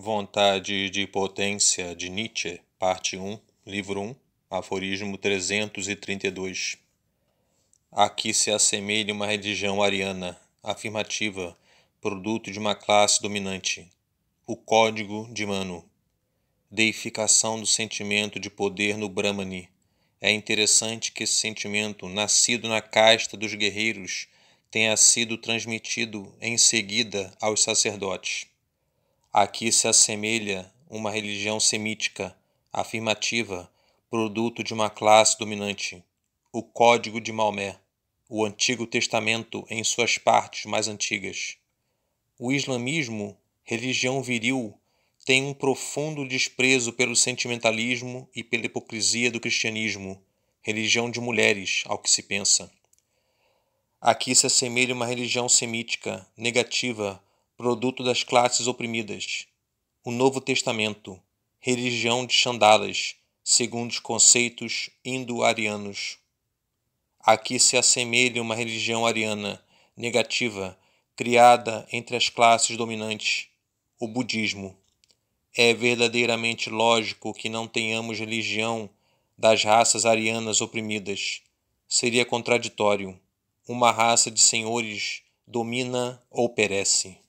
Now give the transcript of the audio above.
Vontade de Potência de Nietzsche, Parte 1, Livro 1, Aforismo 332. Aqui se assemelha uma religião ariana, afirmativa, produto de uma classe dominante. O código de Mano. Deificação do sentimento de poder no Brahmani. É interessante que esse sentimento, nascido na casta dos guerreiros, tenha sido transmitido em seguida aos sacerdotes. Aqui se assemelha uma religião semítica, afirmativa, produto de uma classe dominante. O Código de Maomé, o Antigo Testamento em suas partes mais antigas. O islamismo, religião viril, tem um profundo desprezo pelo sentimentalismo e pela hipocrisia do cristianismo, religião de mulheres, ao que se pensa. Aqui se assemelha uma religião semítica, negativa, produto das classes oprimidas. O Novo Testamento, religião de Xandalas, segundo os conceitos indo-arianos. Aqui se assemelha uma religião ariana, negativa, criada entre as classes dominantes, o budismo. É verdadeiramente lógico que não tenhamos religião das raças arianas oprimidas. Seria contraditório. Uma raça de senhores domina ou perece.